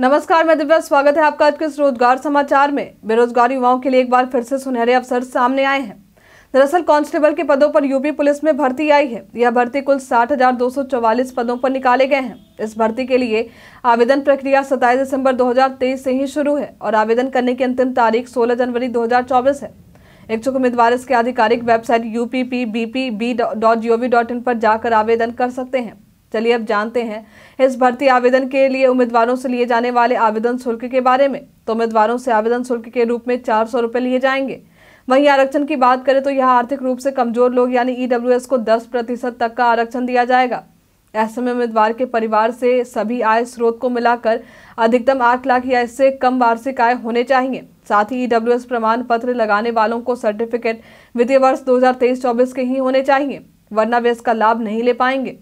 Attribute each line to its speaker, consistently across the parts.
Speaker 1: नमस्कार मैं दिव्या स्वागत है आपका आज के इस रोजगार समाचार में बेरोजगार युवाओं के लिए एक बार फिर से सुनहरे अवसर सामने आए हैं दरअसल कांस्टेबल के पदों पर यूपी पुलिस में भर्ती आई है यह भर्ती कुल साठ पदों पर निकाले गए हैं इस भर्ती के लिए आवेदन प्रक्रिया सताईस दिसंबर 2023 से ही शुरू है और आवेदन करने की अंतिम तारीख 16 जनवरी 2024 है इच्छुक उम्मीदवार इसके आधिकारिक website U P P B P B dot G O V dot I पर जाकर आवेदन कर सकते हैं चलिए अब जानते हैं इस भर्ती आवेदन के लिए उम्मीदवारों से लिए जाने वाले आवेदन शुल्क के बारे में तो उम्मीदवारों से आवेदन शुल्क के रूप में चार सौ रुपये लिए जाएंगे वहीं आरक्षण की बात करें तो यह आर्थिक रूप से कमजोर लोग यानी ईडब्ल्यू e को दस प्रतिशत तक का आरक्षण दिया जाएगा ऐसे में उम्मीदवार के परिवार से सभी आय स्रोत को मिलाकर अधिकतम आठ लाख या इससे कम वार्षिक आय होने चाहिए साथ ही ईडब्ल्यू e प्रमाण पत्र लगाने वालों को सर्टिफिकेट वित्तीय वर्ष दो हजार के ही होने चाहिए वरना वे इसका लाभ नहीं ले पाएंगे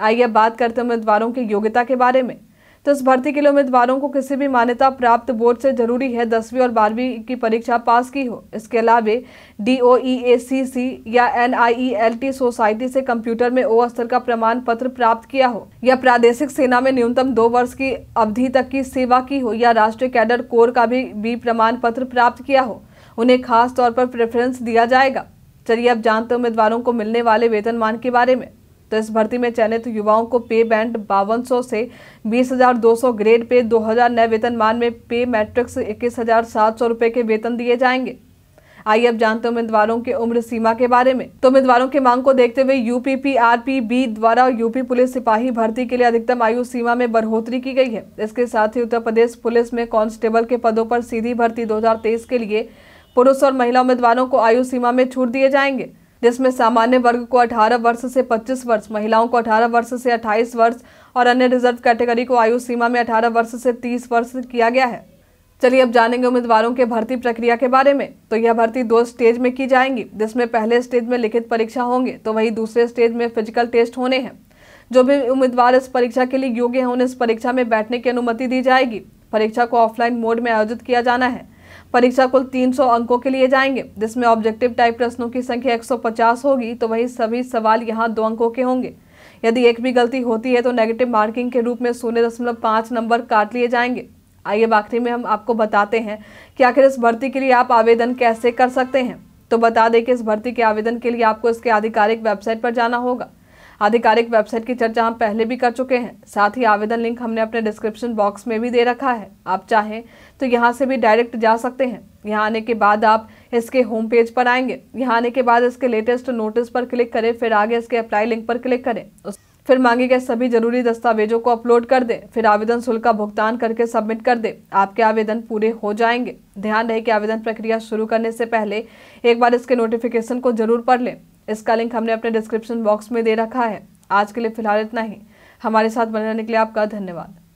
Speaker 1: आइए अब बात करते हैं उम्मीदवारों की योग्यता के बारे में तो इस भर्ती के लिए उम्मीदवारों को किसी भी मान्यता प्राप्त बोर्ड से जरूरी है दसवीं और बारहवीं की परीक्षा पास की हो इसके अलावा डी ओ ई ए सी सी या N I E L T society से कंप्यूटर में ओ स्तर का प्रमाण पत्र प्राप्त किया हो या प्रादेशिक सेना में न्यूनतम दो वर्ष की अवधि तक की सेवा की हो या राष्ट्रीय कैडर कोर का भी, भी प्रमाण पत्र प्राप्त किया हो उन्हें खास तौर पर प्रेफरेंस दिया जाएगा चलिए अब जानते उम्मीदवारों को मिलने वाले वेतनमान के बारे में तो इस भर्ती में चयनित युवाओं को पे बैंड बावन से 20,200 ग्रेड पे 2000 नए वेतनमान में पे मैट्रिक्स इक्कीस हज़ार के वेतन दिए जाएंगे आइए अब जानते हैं उम्मीदवारों के उम्र सीमा के बारे में तो उम्मीदवारों की मांग को देखते हुए यूपीपीआरपीबी द्वारा यूपी पुलिस सिपाही भर्ती के लिए अधिकतम आयु सीमा में बढ़ोतरी की गई है इसके साथ ही उत्तर प्रदेश पुलिस में कांस्टेबल के पदों पर सीधी भर्ती 2023 के लिए पुरुष और महिला उम्मीदवारों को आयु सीमा में छूट दिए जाएंगे जिसमें सामान्य वर्ग को 18 वर्ष से 25 वर्ष महिलाओं को 18 वर्ष से 28 वर्ष और अन्य रिजर्व कैटेगरी को आयु सीमा में 18 वर्ष से 30 वर्ष किया गया है चलिए अब जानेंगे उम्मीदवारों के भर्ती प्रक्रिया के बारे में तो यह भर्ती दो स्टेज में की जाएंगी जिसमें पहले स्टेज में लिखित परीक्षा होंगे तो वही दूसरे स्टेज में फिजिकल टेस्ट होने हैं जो भी उम्मीदवार इस परीक्षा के लिए योग्य हैं उन्हें इस परीक्षा में बैठने की अनुमति दी जाएगी परीक्षा को ऑफलाइन मोड में आयोजित किया जाना है परीक्षा कुल 300 अंकों के लिए जाएंगे जिसमें ऑब्जेक्टिव टाइप प्रश्नों की संख्या 150 होगी तो वही सभी सवाल यहां दो अंकों के होंगे यदि एक भी गलती होती है तो नेगेटिव मार्किंग के रूप में शून्य दशमलव पाँच नंबर काट लिए जाएंगे आइए आखिरी में हम आपको बताते हैं कि आखिर इस भर्ती के लिए आप आवेदन कैसे कर सकते हैं तो बता दें कि इस भर्ती के आवेदन के लिए आपको इसके आधिकारिक वेबसाइट पर जाना होगा आधिकारिक वेबसाइट की चर्चा हम पहले भी कर चुके हैं साथ ही आवेदन लिंक हमने अपने डिस्क्रिप्शन बॉक्स में भी दे रखा है आप चाहें तो यहाँ से भी डायरेक्ट जा सकते हैं यहाँ आने के बाद आप इसके होम पेज पर आएंगे यहाँ आने के बाद इसके लेटेस्ट नोटिस पर क्लिक करें फिर आगे इसके अप्लाई लिंक पर क्लिक करें फिर मांगे गए सभी जरूरी दस्तावेजों को अपलोड कर दें फिर आवेदन शुल्क का भुगतान करके सबमिट कर दें आपके आवेदन पूरे हो जाएंगे ध्यान रहे कि आवेदन प्रक्रिया शुरू करने से पहले एक बार इसके नोटिफिकेशन को जरूर पढ़ लें इसका लिंक हमने अपने डिस्क्रिप्शन बॉक्स में दे रखा है आज के लिए फिलहाल इतना ही हमारे साथ बने रहने के लिए आपका धन्यवाद